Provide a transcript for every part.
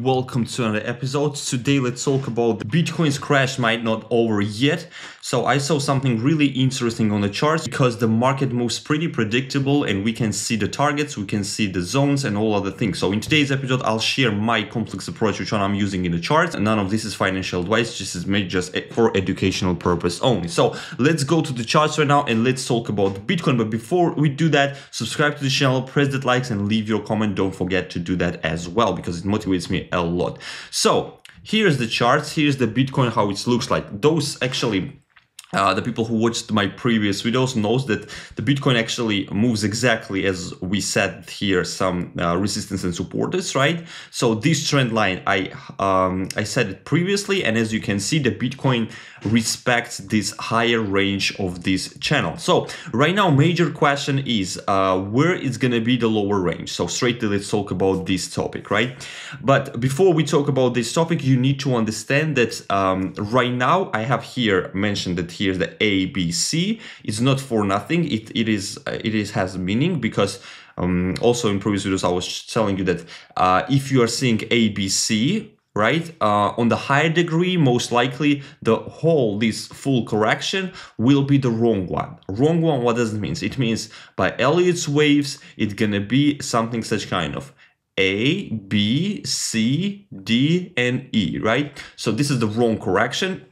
welcome to another episode today let's talk about bitcoin's crash might not over yet so i saw something really interesting on the charts because the market moves pretty predictable and we can see the targets we can see the zones and all other things so in today's episode i'll share my complex approach which one i'm using in the charts and none of this is financial advice this is made just for educational purpose only so let's go to the charts right now and let's talk about bitcoin but before we do that subscribe to the channel press that likes and leave your comment don't forget to do that as well because it motivates me a lot. So here's the charts, here's the Bitcoin, how it looks like. Those actually uh, the people who watched my previous videos knows that the Bitcoin actually moves exactly as we said here some uh, resistance and supporters right so this trend line I um, I said it previously and as you can see the Bitcoin respects this higher range of this channel so right now major question is uh, where is gonna be the lower range so straightly let's talk about this topic right but before we talk about this topic you need to understand that um, right now I have here mentioned that here is the ABC. It's not for nothing. It it is it is has meaning because um, also in previous videos I was telling you that uh, if you are seeing ABC right? Uh, on the higher degree, most likely the whole, this full correction will be the wrong one. Wrong one, what does it mean? It means by Elliott's waves, it's gonna be something such kind of A, B, C, D, and E, right? So this is the wrong correction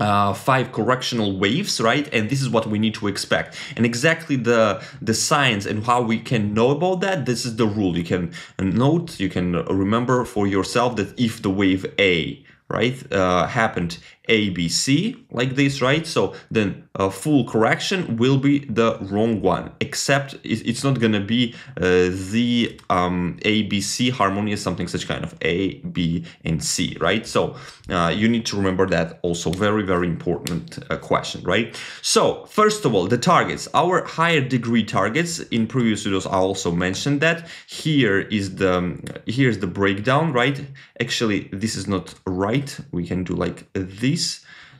uh, five correctional waves, right? And this is what we need to expect. And exactly the the science and how we can know about that. This is the rule. You can note, you can remember for yourself that if the wave A right uh, happened ABC like this, right? So then a uh, full correction will be the wrong one, except it's not going to be uh, the um, ABC Is something such kind of A, B, and C, right? So uh, you need to remember that also very, very important uh, question, right? So first of all, the targets, our higher degree targets in previous videos, I also mentioned that here is the, here's the breakdown, right? Actually, this is not right. We can do like this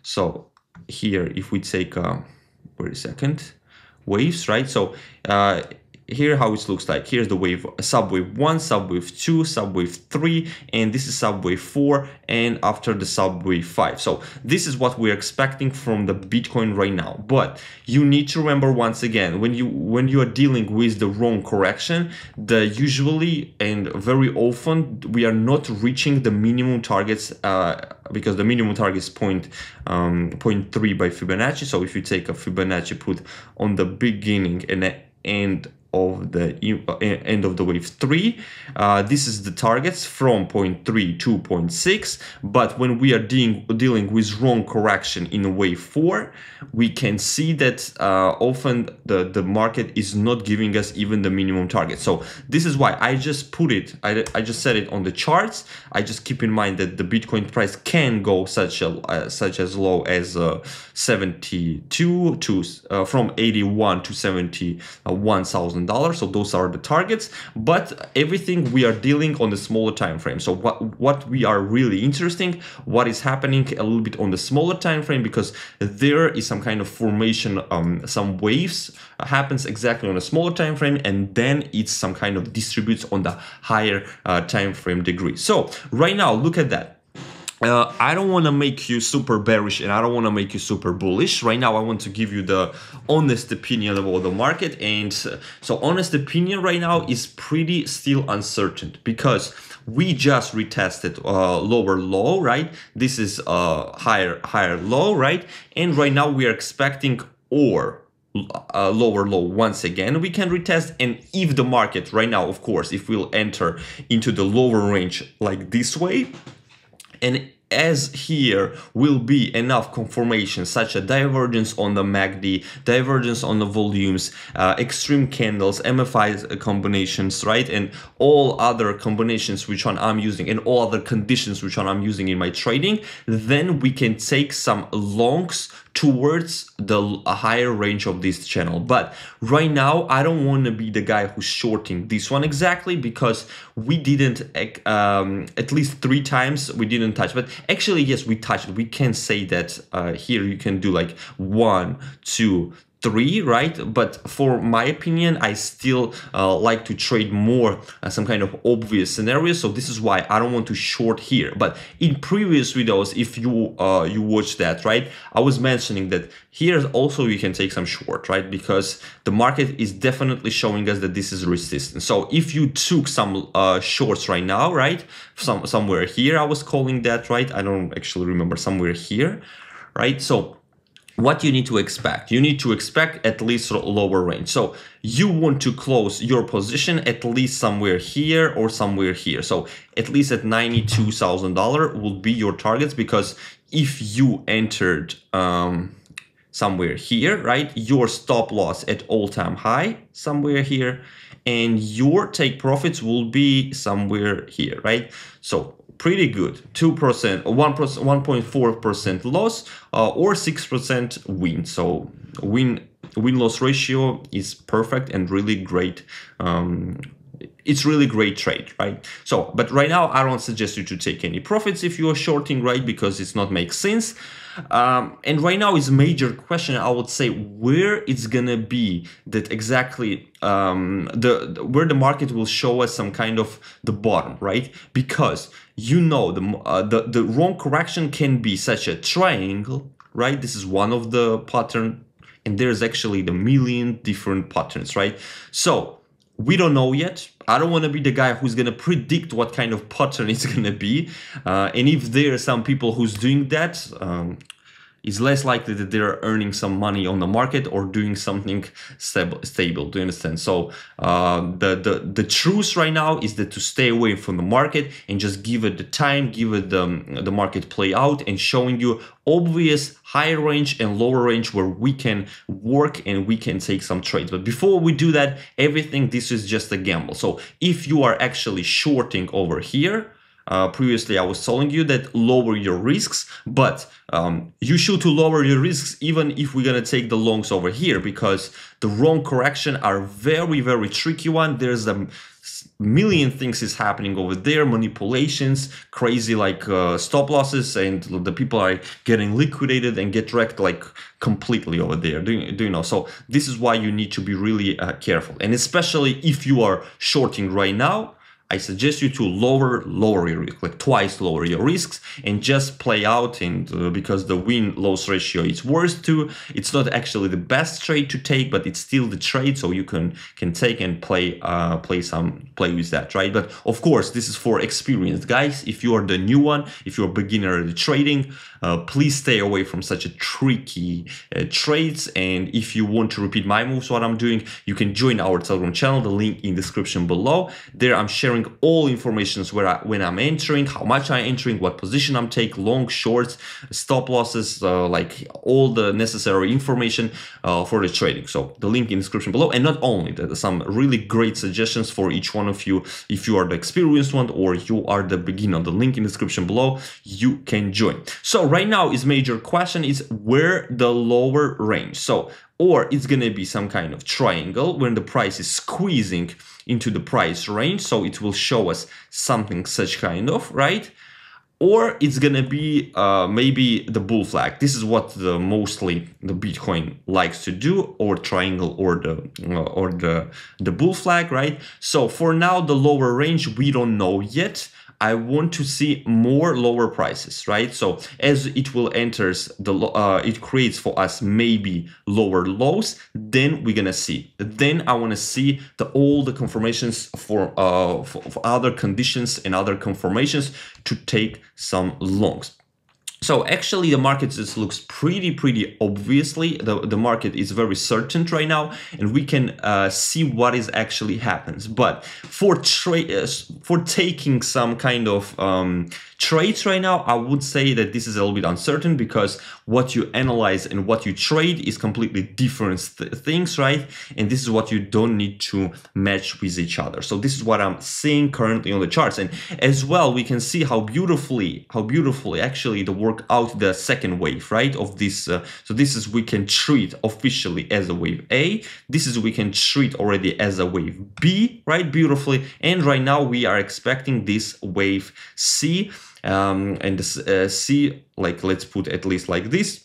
so here, if we take, a uh, wait a second, waves, right? So uh, here how it looks like. Here's the wave, subwave 1, subwave 2, subwave 3, and this is subwave 4, and after the subwave 5. So this is what we're expecting from the Bitcoin right now. But you need to remember once again, when you when you are dealing with the wrong correction, the usually and very often we are not reaching the minimum targets uh, because the minimum target is point, um, by Fibonacci. So if you take a Fibonacci put on the beginning and and of the uh, end of the wave 3. Uh, this is the targets from point 3 to point 6, but when we are dealing dealing with wrong correction in wave 4, we can see that uh, often the, the market is not giving us even the minimum target. So this is why I just put it, I, I just set it on the charts. I just keep in mind that the Bitcoin price can go such a uh, such as low as uh, 72 to uh, from 81 to 71,000 dollars So those are the targets, but everything we are dealing on the smaller time frame. So what, what we are really interesting, what is happening a little bit on the smaller time frame, because there is some kind of formation, um, some waves happens exactly on a smaller time frame, and then it's some kind of distributes on the higher uh, time frame degree. So right now, look at that uh, I don't want to make you super bearish and I don't want to make you super bullish. Right now, I want to give you the honest opinion about the market. And uh, so honest opinion right now is pretty still uncertain because we just retested uh, lower low, right? This is uh, higher, higher low, right? And right now we are expecting or uh, lower low once again we can retest and if the market right now of course if we'll enter into the lower range like this way and as here will be enough confirmation, such as divergence on the MACD, divergence on the volumes, uh, extreme candles, MFI combinations, right? And all other combinations which one I'm using and all other conditions which one I'm using in my trading, then we can take some longs towards the a higher range of this channel. But right now, I don't want to be the guy who's shorting this one exactly because we didn't, um, at least three times, we didn't touch. But actually, yes, we touched. We can say that uh, here you can do like one, two, three, right? But for my opinion, I still uh, like to trade more uh, some kind of obvious scenario. So this is why I don't want to short here. But in previous videos, if you uh, you watch that, right, I was mentioning that here also you can take some short, right? Because the market is definitely showing us that this is resistance. So if you took some uh, shorts right now, right, some somewhere here, I was calling that, right? I don't actually remember somewhere here, right? So what you need to expect you need to expect at least lower range so you want to close your position at least somewhere here or somewhere here so at least at $92000 will be your targets because if you entered um, somewhere here right your stop loss at all-time high somewhere here and your take profits will be somewhere here right so pretty good 2% 1.4% loss uh, or 6% win so win win loss ratio is perfect and really great um, it's really great trade, right? So, but right now I don't suggest you to take any profits if you are shorting, right? Because it's not make sense. Um, and right now is major question. I would say where it's gonna be that exactly um, the where the market will show us some kind of the bottom, right? Because you know the uh, the the wrong correction can be such a triangle, right? This is one of the pattern, and there's actually the million different patterns, right? So we don't know yet I don't want to be the guy who's going to predict what kind of pattern it's going to be. Uh, and if there are some people who's doing that, um, it's less likely that they're earning some money on the market or doing something stable. stable do you understand? So uh, the, the the truth right now is that to stay away from the market and just give it the time, give it the, the market play out and showing you obvious higher range and lower range where we can work and we can take some trades. But before we do that, everything, this is just a gamble. So if you are actually shorting over here, uh, previously I was telling you that lower your risks, but um, you should to lower your risks even if we're gonna take the longs over here because the wrong correction are very, very tricky one. There's a million things is happening over there, manipulations, crazy like uh, stop losses and the people are getting liquidated and get wrecked like completely over there, do you, do you know? So this is why you need to be really uh, careful and especially if you are shorting right now, I suggest you to lower, lower your risk, like twice lower your risks, and just play out. And uh, because the win-loss ratio is worse too, it's not actually the best trade to take, but it's still the trade, so you can can take and play, uh, play some, play with that, right? But of course, this is for experienced guys. If you are the new one, if you're a beginner at trading, uh, please stay away from such a tricky uh, trades. And if you want to repeat my moves, what I'm doing, you can join our Telegram channel. The link in description below. There, I'm sharing entering all informations where I, when I'm entering, how much I'm entering, what position I'm taking, long, shorts, stop losses, uh, like all the necessary information uh, for the trading. So the link in description below. And not only that, some really great suggestions for each one of you if you are the experienced one or you are the beginner. The link in description below, you can join. So right now is major question is where the lower range. So or it's gonna be some kind of triangle when the price is squeezing into the price range. So it will show us something such kind of, right? Or it's gonna be uh, maybe the bull flag. This is what the mostly the Bitcoin likes to do, or triangle, or the uh, or the the bull flag, right? So for now, the lower range we don't know yet. I want to see more lower prices, right? So as it will enters the, uh, it creates for us maybe lower lows, then we're gonna see. Then I wanna see the, all the confirmations for, uh, for, for other conditions and other confirmations to take some longs. So actually the market just looks pretty, pretty obviously. The, the market is very certain right now and we can uh, see what is actually happens. But for trade, uh, for taking some kind of um, trades right now, I would say that this is a little bit uncertain because what you analyze and what you trade is completely different th things, right? And this is what you don't need to match with each other. So this is what I'm seeing currently on the charts. And as well, we can see how beautifully, how beautifully actually the work brought out the second wave, right? Of this, uh, so this is we can treat officially as a wave A. This is we can treat already as a wave B, right? Beautifully. And right now we are expecting this wave C, um, and uh, C, like let's put at least like this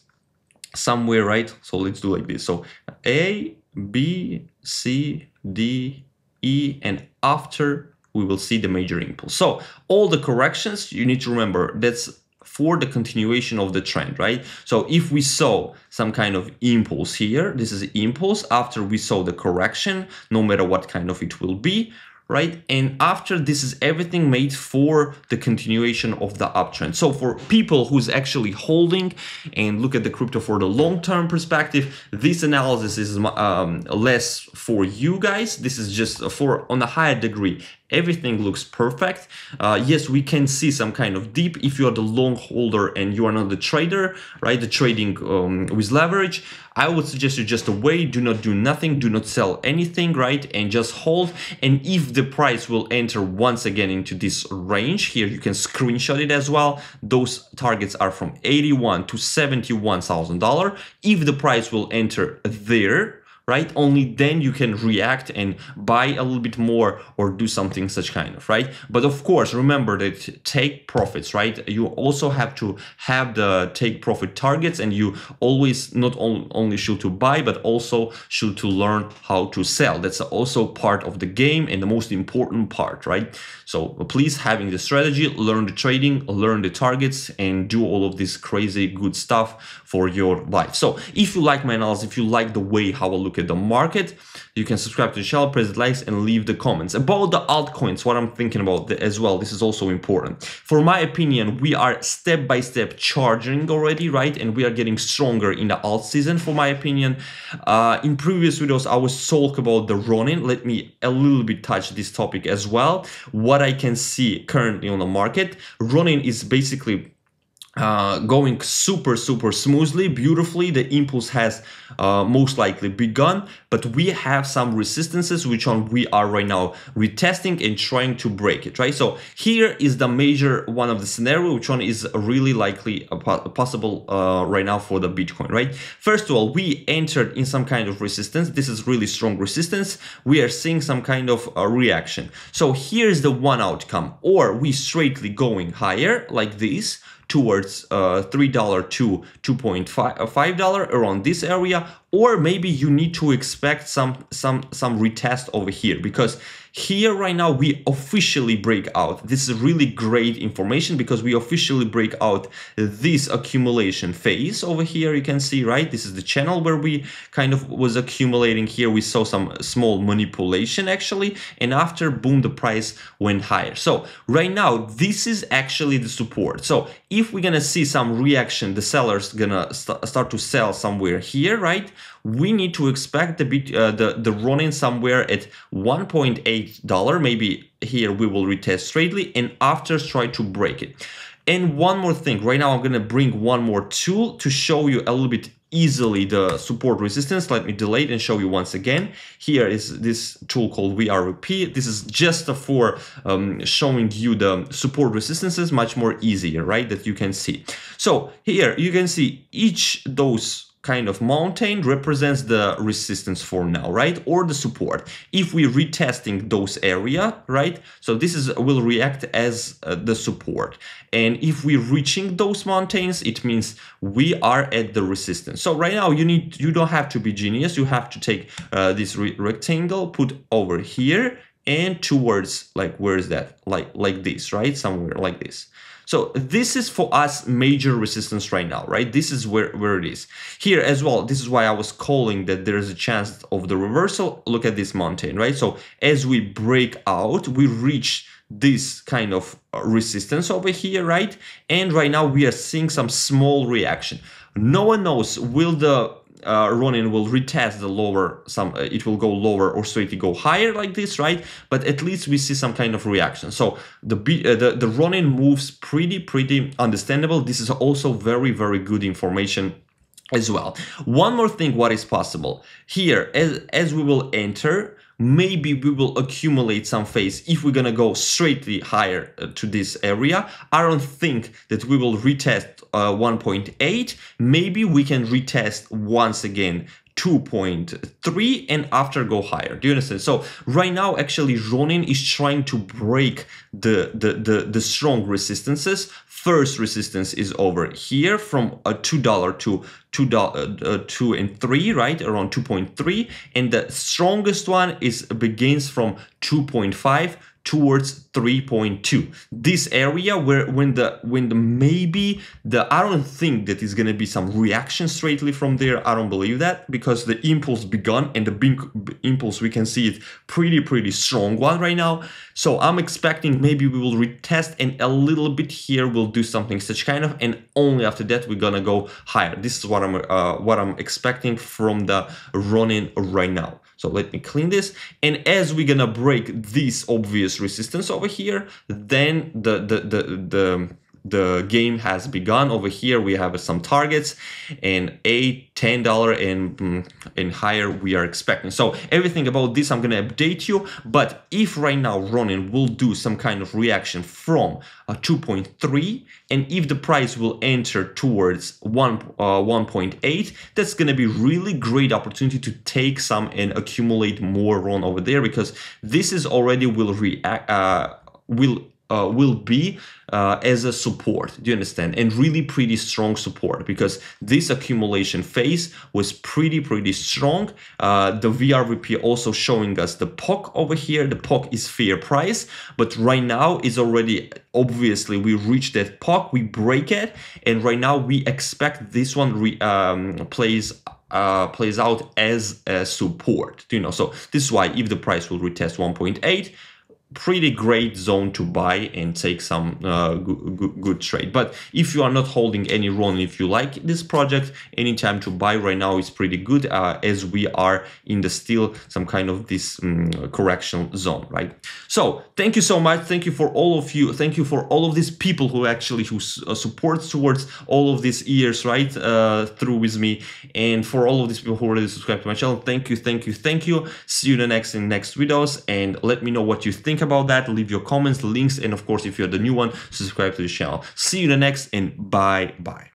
somewhere, right? So let's do like this. So A, B, C, D, E, and after we will see the major impulse. So all the corrections you need to remember that's for the continuation of the trend, right? So if we saw some kind of impulse here, this is impulse after we saw the correction, no matter what kind of it will be, right? And after this is everything made for the continuation of the uptrend. So for people who's actually holding and look at the crypto for the long-term perspective, this analysis is um, less for you guys. This is just for on a higher degree. Everything looks perfect. Uh, yes, we can see some kind of deep if you are the long holder and you are not the trader, right? The trading um, with leverage. I would suggest you just wait, do not do nothing, do not sell anything, right? And just hold. And if the price will enter once again into this range here, you can screenshot it as well. Those targets are from 81 to $71,000. If the price will enter there, right? Only then you can react and buy a little bit more or do something such kind of, right? But of course, remember that take profits, right? You also have to have the take profit targets and you always not only should to buy, but also should to learn how to sell. That's also part of the game and the most important part, right? So please having the strategy, learn the trading, learn the targets and do all of this crazy good stuff for your life. So if you like my analysis, if you like the way how I look the market. You can subscribe to the channel, press the likes, and leave the comments. About the altcoins, what I'm thinking about as well, this is also important. For my opinion, we are step by step charging already, right? And we are getting stronger in the alt season, for my opinion. Uh, in previous videos, I was talk about the Ronin. Let me a little bit touch this topic as well. What I can see currently on the market, Ronin is basically uh, going super super smoothly beautifully the impulse has uh, most likely begun but we have some resistances which on we are right now retesting and trying to break it right so here is the major one of the scenario which one is really likely possible uh, right now for the bitcoin right first of all we entered in some kind of resistance this is really strong resistance we are seeing some kind of reaction so here's the one outcome or we straightly going higher like this towards uh, $3 to $2.5 uh, around this area or maybe you need to expect some some some retest over here because here right now we officially break out this is really great information because we officially break out this accumulation phase over here you can see right this is the channel where we kind of was accumulating here we saw some small manipulation actually and after boom the price went higher so right now this is actually the support so if we're gonna see some reaction the sellers gonna st start to sell somewhere here right we need to expect the bit uh, the the running somewhere at 1.8 dollar. Maybe here we will retest straightly and after try to break it. And one more thing, right now I'm gonna bring one more tool to show you a little bit easily the support resistance. Let me delay it and show you once again. Here is this tool called VRP. This is just for um, showing you the support resistances much more easier, right, that you can see. So here you can see each those kind of mountain represents the resistance for now, right? Or the support. If we're retesting those area, right? So this is will react as uh, the support. And if we're reaching those mountains, it means we are at the resistance. So right now you need, you don't have to be genius. You have to take uh, this re rectangle, put over here and towards like, where is that? Like, like this, right? Somewhere like this. So this is for us major resistance right now, right? This is where, where it is. Here as well, this is why I was calling that there is a chance of the reversal. Look at this mountain, right? So as we break out, we reach this kind of uh, resistance over here, right? And right now we are seeing some small reaction. No one knows, will the uh, Ronin will retest the lower, some uh, it will go lower or so it will go higher like this, right? But at least we see some kind of reaction. So the uh, the, the Ronin moves pretty, pretty understandable. This is also very, very good information as well. One more thing, what is possible here as, as we will enter, maybe we will accumulate some phase if we're gonna go straightly higher uh, to this area. I don't think that we will retest uh, 1.8, maybe we can retest once again 2.3 and after go higher. Do you understand? So right now, actually, Ronin is trying to break the, the, the, the strong resistances. First resistance is over here from a uh, $2 to two, uh, 2 and 3, right? Around 2.3. And the strongest one is begins from 2.5 towards 3.2 this area where when the when the maybe the i don't think that is going to be some reaction straightly from there i don't believe that because the impulse begun and the big impulse we can see it pretty pretty strong one right now so i'm expecting maybe we will retest and a little bit here we'll do something such kind of and only after that we're gonna go higher this is what i'm uh, what i'm expecting from the running right now so let me clean this. And as we're gonna break this obvious resistance over here, then the, the, the, the the game has begun over here we have some targets and eight ten dollar and mm, and higher we are expecting so everything about this i'm gonna update you but if right now ronin will do some kind of reaction from a 2.3 and if the price will enter towards 1 uh, 1.8 that's gonna be really great opportunity to take some and accumulate more ron over there because this is already will react uh, will uh, will be uh, as a support. Do you understand? And really pretty strong support because this accumulation phase was pretty, pretty strong. Uh, the VRVP also showing us the POC over here. The POC is fair price, but right now is already, obviously we reached that POC, we break it. And right now we expect this one re, um, plays uh, plays out as a support, you know, so this is why if the price will retest 1.8, pretty great zone to buy and take some uh, good, good, good trade but if you are not holding any run if you like this project any time to buy right now is pretty good uh, as we are in the still some kind of this um, correction zone right so thank you so much thank you for all of you thank you for all of these people who actually who uh, supports towards all of these years right uh, through with me and for all of these people who already subscribe to my channel thank you thank you thank you see you in the next in next videos and let me know what you think think about that. Leave your comments, links, and of course, if you're the new one, subscribe to the channel. See you in the next, and bye bye.